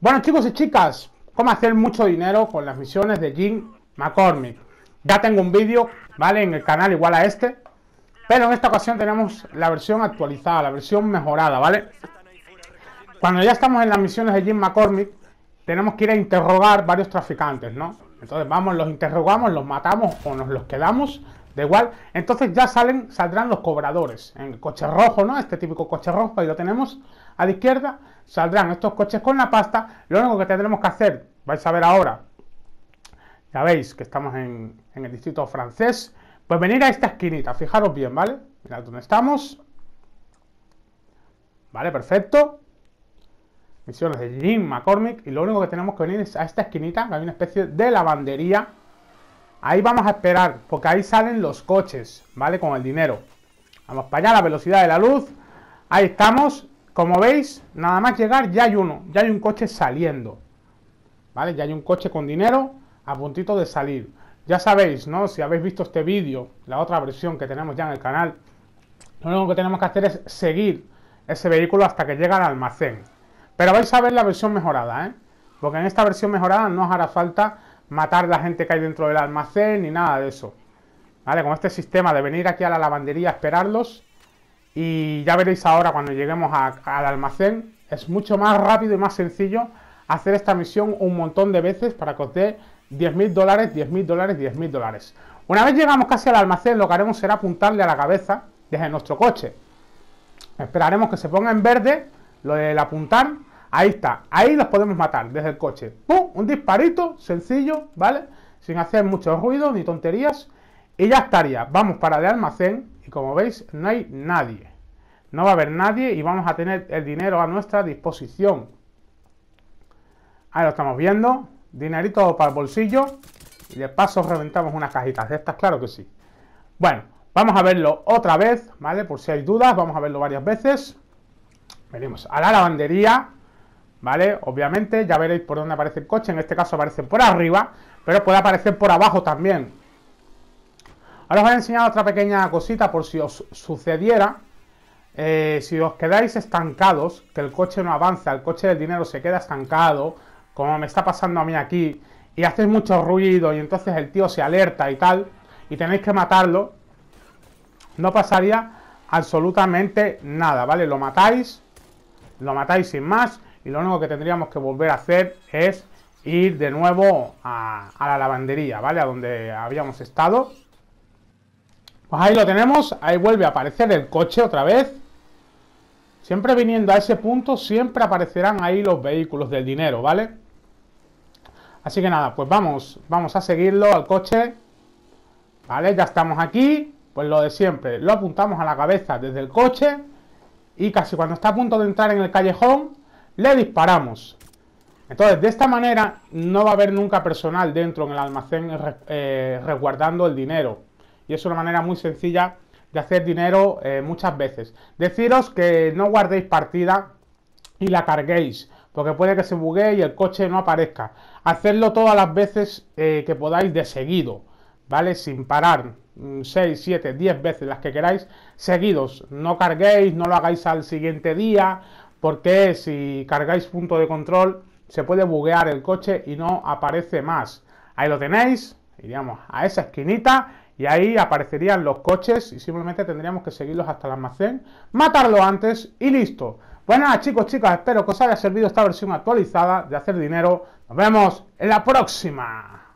Bueno chicos y chicas, cómo hacer mucho dinero con las misiones de Jim McCormick. Ya tengo un vídeo, ¿vale? En el canal igual a este. Pero en esta ocasión tenemos la versión actualizada, la versión mejorada, ¿vale? Cuando ya estamos en las misiones de Jim McCormick, tenemos que ir a interrogar varios traficantes, ¿no? Entonces vamos, los interrogamos, los matamos o nos los quedamos, da igual. Entonces ya salen, saldrán los cobradores en el coche rojo, ¿no? Este típico coche rojo, ahí lo tenemos a la izquierda, saldrán estos coches con la pasta. Lo único que tendremos que hacer, vais a ver ahora, ya veis que estamos en, el distrito francés, pues venir a esta esquinita, fijaros bien, ¿vale? Mirad dónde estamos. Vale, perfecto. Misiones de Jim McCormick. Y lo único que tenemos que venir es a esta esquinita, que hay una especie de lavandería. Ahí vamos a esperar, porque ahí salen los coches, ¿vale? Con el dinero. Vamos para allá, la velocidad de la luz. Ahí estamos. Como veis, nada más llegar ya hay uno, ya hay un coche saliendo. ¿Vale? Ya hay un coche con dinero a puntito de salir. Ya sabéis, ¿no? Si habéis visto este vídeo, la otra versión que tenemos ya en el canal, lo único que tenemos que hacer es seguir ese vehículo hasta que llega al almacén. Pero vais a ver la versión mejorada, ¿eh? Porque en esta versión mejorada no os hará falta matar la gente que hay dentro del almacén ni nada de eso. ¿Vale? Con este sistema de venir aquí a la lavandería a esperarlos, y ya veréis ahora cuando lleguemos al almacén, es mucho más rápido y más sencillo hacer esta misión un montón de veces para que os dé 10.000 dólares, 10.000 dólares, 10.000 dólares. Una vez llegamos casi al almacén, lo que haremos será apuntarle a la cabeza desde nuestro coche. Esperaremos que se ponga en verde lo del apuntar. Ahí está, ahí los podemos matar desde el coche. ¡Pum! Un disparito sencillo, ¿vale? Sin hacer mucho ruido ni tonterías. Y ya estaría. Vamos para el almacén y como veis, no hay nadie. No va a haber nadie y vamos a tener el dinero a nuestra disposición. Ahí lo estamos viendo. Dinerito para el bolsillo. Y de paso reventamos unas cajitas de estas, claro que sí. Bueno, vamos a verlo otra vez, ¿vale? Por si hay dudas, vamos a verlo varias veces. Venimos a la lavandería, ¿vale? Obviamente, ya veréis por dónde aparece el coche. En este caso aparece por arriba, pero puede aparecer por abajo también. Ahora os voy a enseñar otra pequeña cosita por si os sucediera, eh, si os quedáis estancados, que el coche no avanza, el coche del dinero se queda estancado, como me está pasando a mí aquí, y hacéis mucho ruido y entonces el tío se alerta y tal, y tenéis que matarlo, no pasaría absolutamente nada, ¿vale? Lo matáis, lo matáis sin más, y lo único que tendríamos que volver a hacer es ir de nuevo a, a la lavandería, ¿vale? A donde habíamos estado. Pues ahí lo tenemos, ahí vuelve a aparecer el coche otra vez. Siempre viniendo a ese punto, siempre aparecerán ahí los vehículos del dinero, ¿vale? Así que nada, pues vamos, vamos a seguirlo al coche. ¿Vale? Ya estamos aquí, pues lo de siempre, lo apuntamos a la cabeza desde el coche y casi cuando está a punto de entrar en el callejón, le disparamos. Entonces, de esta manera no va a haber nunca personal dentro en el almacén eh, resguardando el dinero y es una manera muy sencilla de hacer dinero eh, muchas veces. Deciros que no guardéis partida y la carguéis, porque puede que se buguee y el coche no aparezca. Hacedlo todas las veces eh, que podáis de seguido, ¿vale? Sin parar. 6, 7, 10 veces las que queráis seguidos. No carguéis, no lo hagáis al siguiente día, porque si cargáis punto de control se puede buguear el coche y no aparece más. Ahí lo tenéis, iríamos a esa esquinita y ahí aparecerían los coches y simplemente tendríamos que seguirlos hasta el almacén, matarlo antes y listo. Bueno, chicos, chicas, espero que os haya servido esta versión actualizada de hacer dinero. Nos vemos en la próxima.